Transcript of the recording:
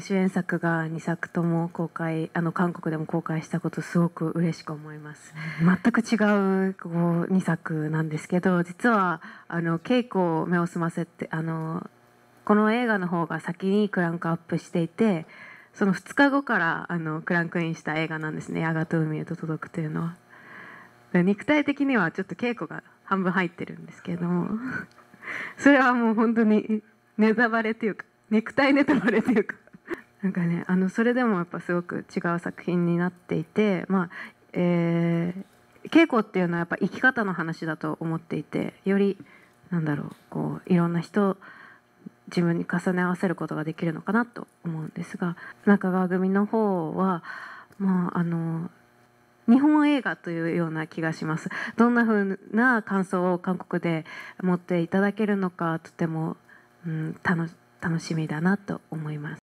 主演作が2作とも公開あの韓国でも公開したことすごく嬉しく思います全く違うこう2作なんですけど実はあの稽古を目を澄ませてあのこの映画の方が先にクランクアップしていてその2日後からあのクランクインした映画なんですね「やがと海へと届く」というのは肉体的にはちょっと稽古が半分入ってるんですけども それはもう本当にネタバレというか肉体ネタバレというかなんかねあのそれでもやっぱすごく違う作品になっていてまあえー、稽古っていうのはやっぱ生き方の話だと思っていてよりなんだろうこういろんな人自分に重ね合わせることができるのかなと思うんですが中川組の方はまああの日本映画というような気がしますどんな風な感想を韓国で持っていただけるのかとても、うん、楽しみだなと思います